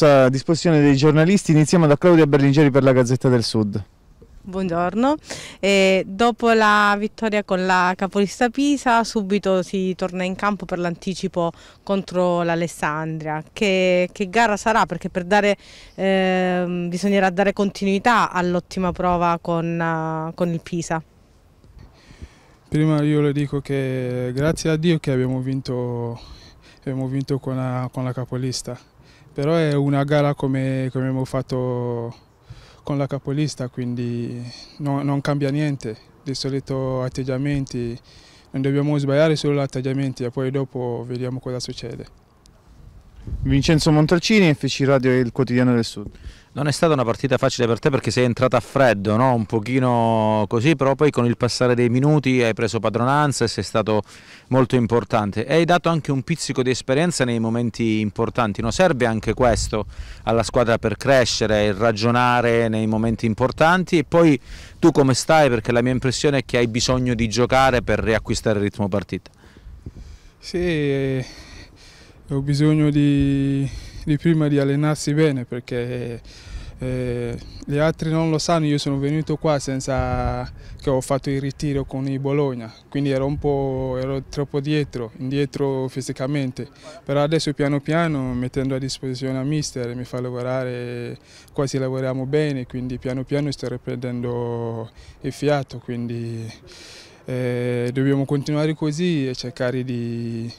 a disposizione dei giornalisti. Iniziamo da Claudia Berlingeri per la Gazzetta del Sud. Buongiorno, eh, dopo la vittoria con la capolista Pisa subito si torna in campo per l'anticipo contro l'Alessandria. Che, che, gara sarà? Perché per dare, eh, bisognerà dare continuità all'ottima prova con, uh, con il Pisa. Prima io le dico che grazie a Dio che abbiamo vinto, abbiamo vinto con, la, con la capolista però è una gara come, come abbiamo fatto con la capolista, quindi no, non cambia niente, di solito atteggiamenti, non dobbiamo sbagliare solo gli atteggiamenti e poi dopo vediamo cosa succede. Vincenzo Montalcini, FC Radio e il Quotidiano del Sud. Non è stata una partita facile per te perché sei entrata a freddo, no? un pochino così, però poi con il passare dei minuti hai preso padronanza e sei stato molto importante. E hai dato anche un pizzico di esperienza nei momenti importanti, no? serve anche questo alla squadra per crescere, il ragionare nei momenti importanti e poi tu come stai perché la mia impressione è che hai bisogno di giocare per riacquistare il ritmo partita. Sì, eh, ho bisogno di di prima di allenarsi bene perché eh, gli altri non lo sanno, io sono venuto qua senza che ho fatto il ritiro con il Bologna, quindi ero un po' ero troppo dietro, indietro fisicamente, però adesso piano piano mettendo a disposizione a mister mi fa lavorare, quasi lavoriamo bene, quindi piano piano sto riprendendo il fiato, quindi eh, dobbiamo continuare così e cercare di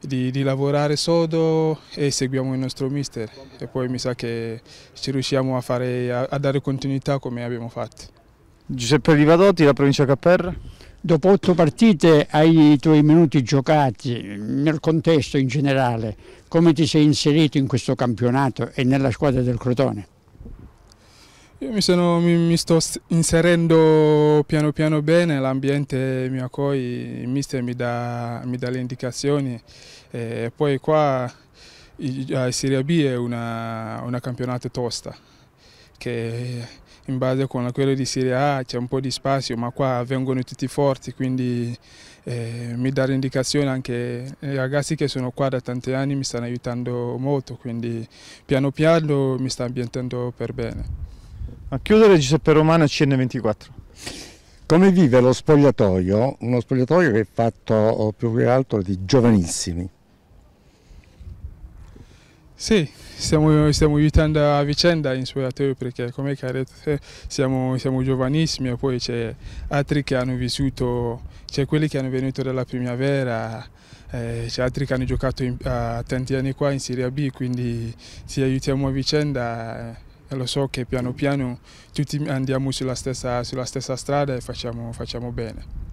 di, di, lavorare sodo e seguiamo il nostro mister e poi mi sa che ci riusciamo a, fare, a, a dare continuità come abbiamo fatto. Giuseppe Rivadotti, la provincia Capperra. Dopo otto partite hai i tuoi minuti giocati, nel contesto in generale, come ti sei inserito in questo campionato e nella squadra del Crotone? Io mi, sono, mi, mi, sto inserendo piano piano bene, l'ambiente mi accoglie, il mister mi dà, mi dà le indicazioni e poi qua la Serie B è una, una campionato tosta che in base con quello di Serie A c'è un po' di spazio ma qua vengono tutti forti quindi eh, mi dà l'indicazione anche i ragazzi che sono qua da tanti anni mi stanno aiutando molto quindi piano piano mi sta ambientando per bene. A chiudere Giuseppe Romano CN24. Come vive lo spogliatoio? Uno spogliatoio che è fatto più che altro di giovanissimi. Sì, stiamo, stiamo aiutando a vicenda in spogliatoio perché come Carette eh, siamo, siamo giovanissimi e poi c'è altri che hanno vissuto, c'è quelli che hanno venuto dalla primavera, eh, c'è altri che hanno giocato in, a tanti anni qua in Serie B, quindi ci aiutiamo a vicenda. Eh, e lo so che piano piano tutti andiamo sulla stessa, sulla stessa strada e facciamo, facciamo bene.